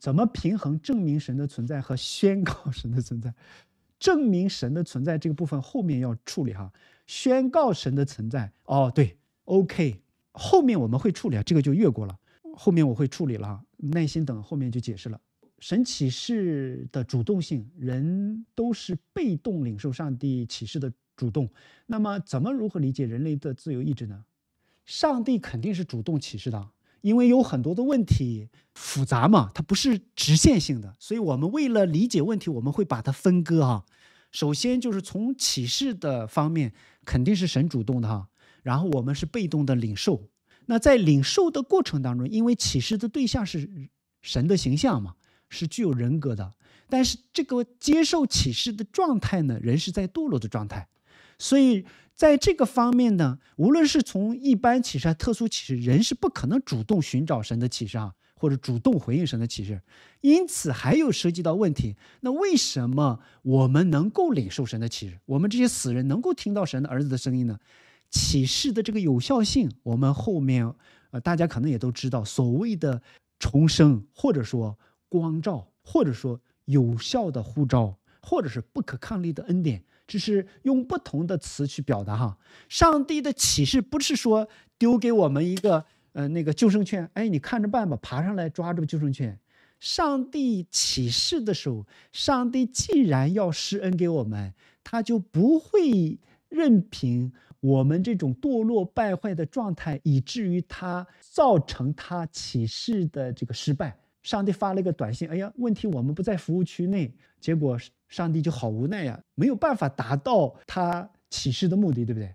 怎么平衡证明神的存在和宣告 神的存在？证明神的存在这个部分后面要处理哈。宣告神的存在哦，对，OK，后面我们会处理啊，这个就越过了。后面我会处理了耐心等后面就解释了。神启示的主动性，人都是被动领受上帝启示的主动。那么怎么如何理解人类的自由意志呢？上帝肯定是主动启示的。因为有很多的问题复杂嘛，它不是直线性的，所以我们为了理解问题，我们会把它分割啊。首先就是从启示的方面，肯定是神主动的哈，然后我们是被动的领受。那在领受的过程当中，因为启示的对象是神的形象嘛，是具有人格的，但是这个接受启示的状态呢，人是在堕落的状态。所以，在这个方面呢，无论是从一般启示还是特殊启示，人是不可能主动寻找神的启示，啊，或者主动回应神的启示。因此，还有涉及到问题：那为什么我们能够领受神的启示？我们这些死人能够听到神的儿子的声音呢？启示的这个有效性，我们后面呃，大家可能也都知道，所谓的重生，或者说光照，或者说有效的呼召。或者是不可抗力的恩典，只是用不同的词去表达哈。上帝的启示不是说丢给我们一个呃那个救生圈，哎，你看着办吧，爬上来抓住救生圈。上帝启示的时候，上帝既然要施恩给我们，他就不会任凭我们这种堕落败坏的状态，以至于他造成他启示的这个失败。上帝发了一个短信，哎呀，问题我们不在服务区内，结果上帝就好无奈呀，没有办法达到他启示的目的，对不对？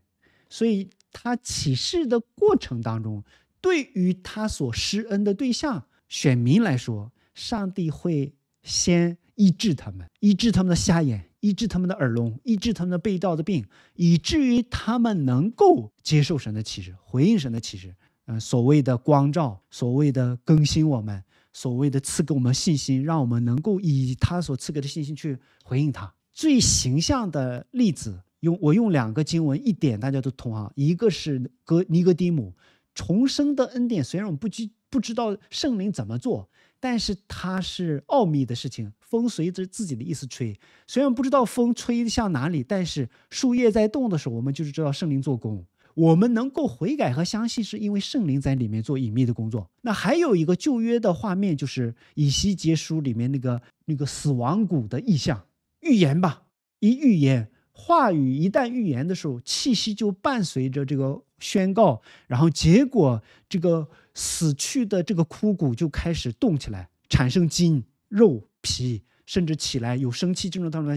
所以他启示的过程当中，对于他所施恩的对象选民来说，上帝会先医治他们，医治他们的瞎眼，医治他们的耳聋，医治他们的被盗的病，以至于他们能够接受神的启示，回应神的启示。嗯，所谓的光照，所谓的更新我们。所谓的赐给我们信心，让我们能够以他所赐给的信心去回应他。最形象的例子，用我用两个经文，一点大家都通啊。一个是格尼格丁姆重生的恩典，虽然我们不知不知道圣灵怎么做，但是它是奥秘的事情，风随着自己的意思吹，虽然不知道风吹向哪里，但是树叶在动的时候，我们就是知道圣灵做工。我们能够悔改和相信，是因为圣灵在里面做隐秘的工作。那还有一个旧约的画面，就是以西结书里面那个那个死亡谷的意象预言吧。一预言话语，一旦预言的时候，气息就伴随着这个宣告，然后结果这个死去的这个枯骨就开始动起来，产生筋、肉、皮，甚至起来有生气，过程当中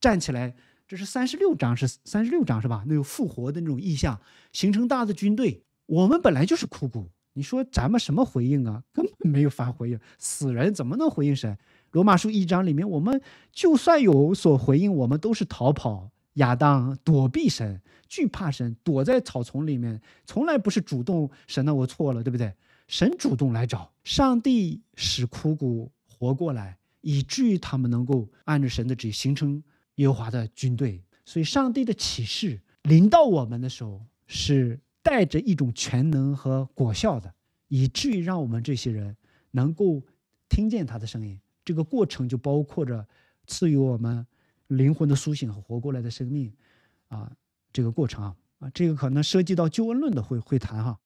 站起来。这是三十六章，是三十六章，是吧？那有复活的那种意象，形成大的军队。我们本来就是枯骨，你说咱们什么回应啊？根本没有法回应。死人怎么能回应神？罗马书一章里面，我们就算有所回应，我们都是逃跑、亚当躲避神、惧怕神，躲在草丛里面，从来不是主动神的。我错了，对不对？神主动来找，上帝使枯骨活过来，以至于他们能够按照神的旨意形成。和华的军队，所以上帝的启示临到我们的时候，是带着一种全能和果效的，以至于让我们这些人能够听见他的声音。这个过程就包括着赐予我们灵魂的苏醒和活过来的生命，啊，这个过程啊，啊，这个可能涉及到救恩论的会会谈哈。